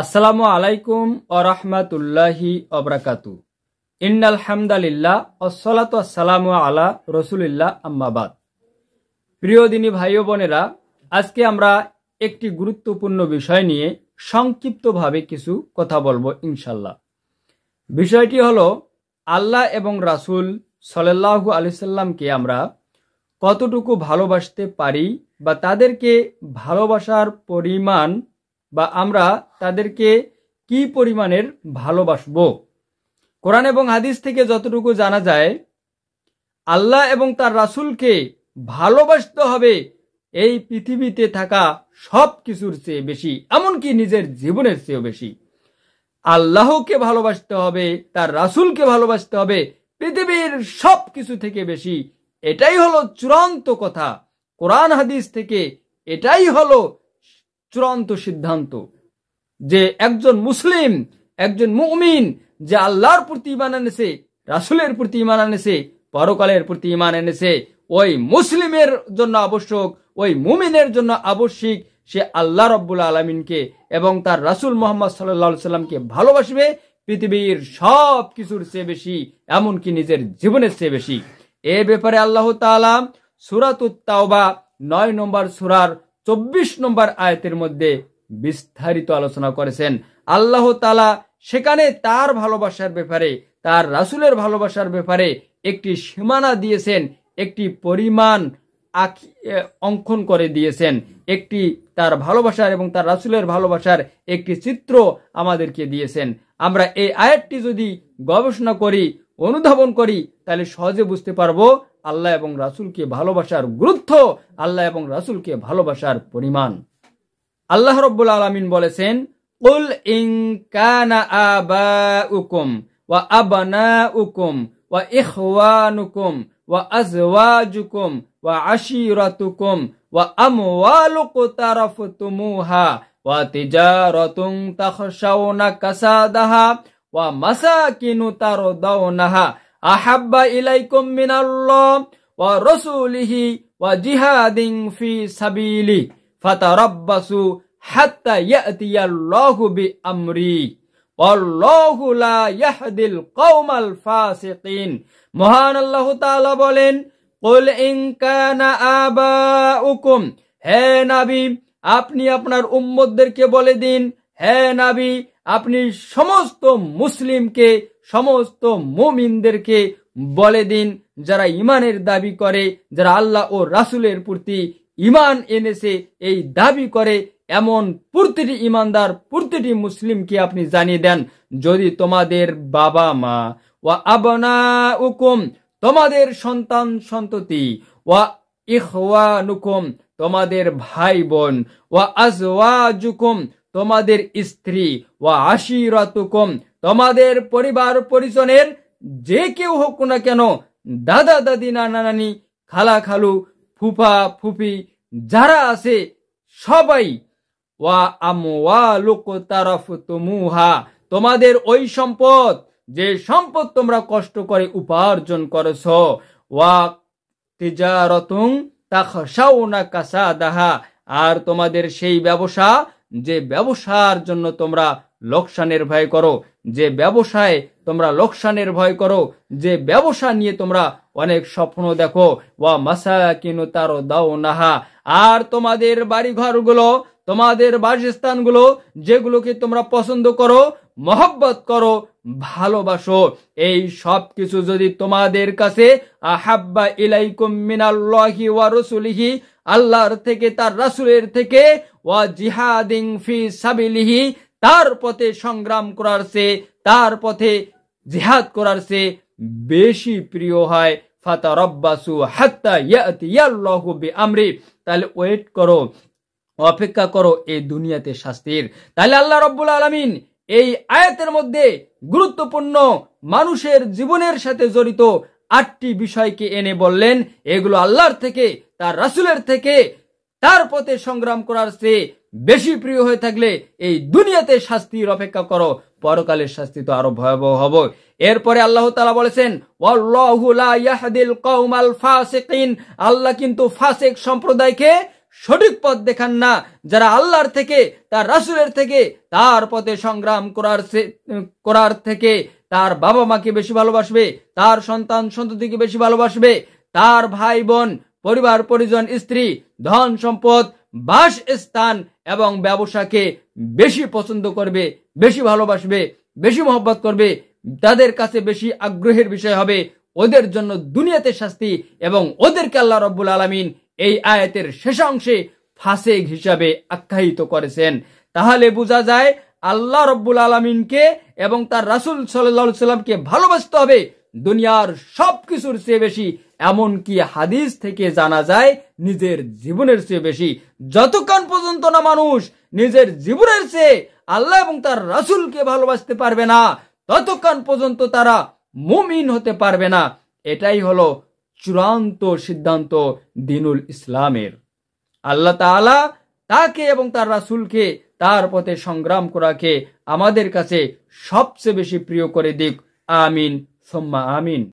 আসসালামু আলাইকুম আরহামাতুল্লাহি অবরাকাতু ইন্নাল হামদালিল্লাহ অসলাত আসসালামু আলা রসুলিল্লা আম্মাবাদ প্রিয় দিনী ভাই বোনেরা আজকে আমরা একটি গুরুত্বপূর্ণ বিষয় নিয়ে সংক্ষিপ্তভাবে কিছু কথা বলবো ইনশাল্লাহ বিষয়টি হলো আল্লাহ এবং রাসুল সলেল্লাহু সাল্লামকে আমরা কতটুকু ভালোবাসতে পারি বা তাদেরকে ভালোবাসার পরিমাণ বা আমরা তাদেরকে কি পরিমাণের ভালোবাসব কোরআন এবং হাদিস থেকে যতটুকু জানা যায় আল্লাহ এবং তার রাসুলকে ভালোবাসতে হবে এই পৃথিবীতে থাকা সব কিছুর চেয়ে বেশি এমনকি নিজের জীবনের চেয়েও বেশি আল্লাহকে ভালোবাসতে হবে তার রাসুলকে ভালোবাসতে হবে পৃথিবীর সব কিছু থেকে বেশি এটাই হলো চূড়ান্ত কথা কোরআন হাদিস থেকে এটাই হলো চূড়ান্ত সিদ্ধান্ত যে একজন মুসলিম একজন মুমিন যে আল্লাহর প্রতি ইমান এনেছে রাসুলের প্রতি ইমান এনেছে পরকালের প্রতি ইমান এনেছে ওই মুসলিমের জন্য আবশ্যক ওই মুমিনের জন্য আবশ্যিক সে আল্লাহ রব্বুল আলমিনকে এবং তার রাসুল মোহাম্মদ সাল্লা সাল্লামকে ভালোবাসবে পৃথিবীর সব কিছুর চেয়ে বেশি এমনকি নিজের জীবনের চেয়ে বেশি এ ব্যাপারে আল্লাহ তালাম সুরাত বা নয় নম্বর সুরার চব্বিশ নম্বর আয়াতের মধ্যে বিস্তারিত আলোচনা করেছেন আল্লাহ তালা সেখানে তার ভালোবাসার ব্যাপারে তার রাসুলের ভালোবাসার ব্যাপারে একটি সীমানা দিয়েছেন একটি পরিমাণ অঙ্কন করে দিয়েছেন একটি তার ভালোবাসার এবং তার রাসুলের ভালোবাসার একটি চিত্র আমাদেরকে দিয়েছেন আমরা এই আয়াতটি যদি গবেষণা করি অনুধাবন করি তাহলে সহজে বুঝতে পারবো আল্লাহ এবং রাসুলকে ভালোবাসার গুরুত্ব আল্লাহ এবং রাসুলকে ভালোবাসার পরিমাণ আল্লাহ রব্বুল আলমিন বলেছেন উল কানা আবা ইংকানুকুম ওয়া আবানা উকুম ওয়া ইহওয়ানুকুম ওয়া আজওয়াজুকুম ওয়া আশিরাতুকুম ওয়া আমওয়ালুক তারাফতুমুহা ওয়া তিজারাতুন তাখশাউনা কাসাদাহা ওয়া মাসাকিনু তারদাউনাহা আহাব্বা ইলাইকুম মিনাল্লাহ ওয়া রাসূলিহি ওয়া জিহাদিন ফি সাবিলি ফাতারাব্বাসু হাত্তা ইয়াতিয়াল্লাহু বিআমরি ওয়াল্লাহু লা ইয়াহদিল কওমাল ফাসিকিন মহান আল্লাহ তাআলা বলেন কুল ইন কানা আবাউকুম হে নবী আপনি আপনার উম্মতদেরকে বলে দিন হে নাবি আপনি সমস্ত মুসলিমকে সমস্ত মোমিনদেরকে বলে দিন যারা ইমানের দাবি করে যারা আল্লাহ ও রাসুলের প্রতি ইমান এনেছে এই দাবি করে এমন প্রতিটি ইমানদার প্রতিটি মুসলিমকে আপনি জানিয়ে দেন যদি তোমাদের বাবা মা ও আবনা উকুম তোমাদের সন্তান সন্ততি ও ইহওয়ানুকুম তোমাদের ভাই বোন ও আজওয়াজুকুম তোমাদের স্ত্রী ও আশিরাতুকুম তোমাদের পরিবার পরিজনের যে কেউ হোক না কেন দাদা দাদি নানা নানি খালা খালু ফুফা ফুফি যারা আছে সবাই ওয়া লোক তোমাদের ওই সম্পদ যে সম্পদ তোমরা কষ্ট করে উপার্জন করেছ ওয়া না কাসা দাহা আর তোমাদের সেই ব্যবসা যে ব্যবসার জন্য তোমরা লোকসানের ভয় করো যে ব্যবসায় তোমরা লোকসানের ভয় করো যে ব্যবসা নিয়ে তোমরা অনেক স্বপ্ন দেখো ওয়া মাসা কিনু তারও দাও নাহা আর তোমাদের বাড়িঘরগুলো তোমাদের বাসস্থানগুলো যেগুলোকে তোমরা পছন্দ করো মহব্বত করো ভালোবাসো এই সব কিছু যদি তোমাদের কাছে আহাব্বা ইলাইকুম মিনাল্লাহি ওয়া রাসূলিহি আল্লাহর থেকে তার রাসুলের থেকে ওয়া জিহাদিং ফি সাবিলিহি তার পথে সংগ্রাম করার সে তার পথে জেহাদ করার সে বেশি প্রিয় হয় ফাতা রব্বাসু হাত্তা ইয়াল্লাহু আমরি তাহলে ওয়েট করো অপেক্ষা করো এই দুনিয়াতে শাস্তির তাহলে আল্লাহ রব্বুল আলমিন এই আয়াতের মধ্যে গুরুত্বপূর্ণ মানুষের জীবনের সাথে জড়িত আটটি বিষয়কে এনে বললেন এগুলো আল্লাহর থেকে তার রাসুলের থেকে তার পথে সংগ্রাম করার চেয়ে বেশি প্রিয় হয়ে থাকলে এই দুনিয়াতে শাস্তির অপেক্ষা করো পরকালের শাস্তি তো আরো ভয়াবহ হবে এরপরে আল্লাহ তালা বলেছেন আল্লাহ কিন্তু ফাসেক সম্প্রদায়কে সঠিক পথ দেখান না যারা আল্লাহর থেকে তার রাসুলের থেকে তার পথে সংগ্রাম করার করার থেকে তার বাবা মাকে বেশি ভালোবাসবে তার সন্তান সন্ততিকে বেশি ভালোবাসবে তার ভাই বোন পরিবার পরিজন স্ত্রী ধন সম্পদ বাস স্থান এবং ব্যবসাকে বেশি পছন্দ করবে বেশি ভালোবাসবে বেশি মহব্বত করবে তাদের কাছে বেশি আগ্রহের বিষয় হবে ওদের জন্য দুনিয়াতে শাস্তি এবং ওদেরকে আল্লাহ রব্বুল আলমিন এই আয়াতের শেষাংশে ফাঁসেক হিসাবে আখ্যায়িত করেছেন তাহলে বোঝা যায় আল্লাহ রব্বুল আলমিনকে এবং তার রাসুল সাল্লা সাল্লামকে ভালোবাসতে হবে দুনিয়ার সব কিছুর চেয়ে বেশি এমনকি হাদিস থেকে জানা যায় নিজের জীবনের চেয়ে বেশি যতক্ষণ পর্যন্ত না মানুষ নিজের জীবনের চেয়ে আল্লাহ এবং তার রাসুলকে ভালোবাসতে পারবে না ততক্ষণ পর্যন্ত তারা মুমিন হতে পারবে না এটাই হলো চূড়ান্ত সিদ্ধান্ত দিনুল ইসলামের আল্লাহ তালা তাকে এবং তার রাসুলকে তার পথে সংগ্রাম করাকে আমাদের কাছে সবচেয়ে বেশি প্রিয় করে দিক আমিন ثم آمين